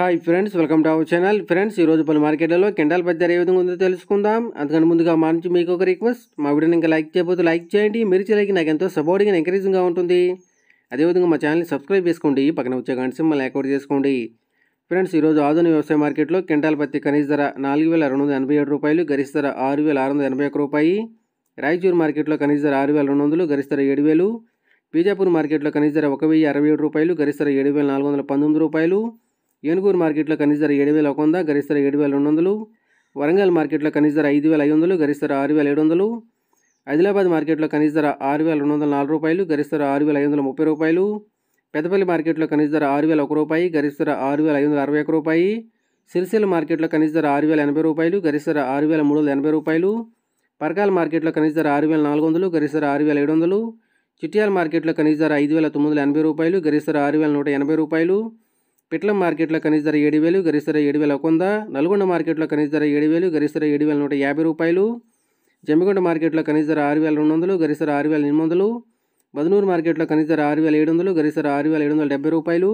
hi friends welcome to our channel friends ఈరోజు పలు మార్కెట్లలో కిండాల బజార్ ఏ విధంగా ఉందో తెలుసుకుందాం అందుకని ముందుగా మా నుంచి మీకు ఒక రిక్వెస్ట్ మా వీడియో ఇంకా లైక్ చేయబోతే లైక్ చేయండి మీరు చేయలేక నాకు ఎంతో సపోర్టింగ్ ఎంకరేజింగ్గా ఉంటుంది అదేవిధంగా మా ఛానల్ని సబ్స్క్రైబ్ చేసుకోండి పక్కన వచ్చే గంట సింబల్ యాక్టివేట్ చేసుకోండి ఫ్రెండ్స్ ఈరోజు ఆధునిక వ్యవసాయ మార్కెట్లో కింటాల పత్తి కనీస ధర నాలుగు వేల రెండు వందల ఎనభై ఏడు రూపాయలు గరిష్ట ధర ఆరు వేల ఆరు వందల ఎనభై ఒక రూపాయి రాయచూరు మార్కెట్లో కనీస ధర ఆరు వేల రెండు వందలు గరిష్ట ధర ఏడు వేలు బీజాపూర్ మార్కెట్లో కనీస ధర ఒక వెయ్యి అరవై ఏడు రూపాయలు గరిష్ట ధర ఏడు వేల నాలుగు వందల పంతొమ్మిది రూపాయలు ఏనుగూరు మార్కెట్లో కనీస ధర ఏడు వేల ఒక వంద గరిస్తర ఏడు వేల రెండు వందలు వరంగల్ మార్కెట్లో కనీస ధర ఐదు వేల ఐదు వందలు గరిస్తర ఆరు వేల ఏడు వందలు ఆదిలాబాద్ మార్కెట్లో కనీస ధర ఆరు వేల రెండు వందల నాలుగు రూపాయలు గరిస్తర ఆరు వేల ఐదు వందల ముప్పై రూపాయలు పెద్దపల్లి మార్కెట్లో కనీస ధర ఆరు వేల ఒక రూపాయి గరిస్తర ఆరు వేల ఐదు వందల అరవై ఒక రూపాయి సిరిసిల్ల మార్కెట్లో కనీస ధర ఆరు వేల ఎనభై రూపాయలు గరిస్తర ఆరు వేల మూడు వందల ఎనభై రూపాయలు పరకాల మార్కెట్లో కనీస ధర ఆరు వేల నాలుగు వందలు గరిస్తర ఆరు వేల ఏడు వందలు చిట్యాల మార్కెట్లో కనీస ధర ఐదు వేల తొమ్మిది వందల ఎనభై రూపాయలు గరిస్తర ఆరు వేల నూట ఎనభై రూపాయలు పిట్ల మార్కెట్లో కనీస ధర ఏడు వేలు గరిష్ట ధర ఏడు వేల వంద నల్గొండ మార్కెట్లో కనీస ధర ఏడు వేలు గరిష్ట ధర ఏడు వేల నూట యాభై రూపాయలు జమ్మిగొండ మార్కెట్లో కనీస ధర ఆరు వేల రెండు వందలు గరిష్ట ధర ఆరు వేల ఎనిమిది వందలు బదనూరు మార్కెట్లో కనీస ధర ఆరు వేల ఏడు వందలు గరిష్ట ధర ఆరు వేల ఏడు వందల డెబ్బై రూపాయలు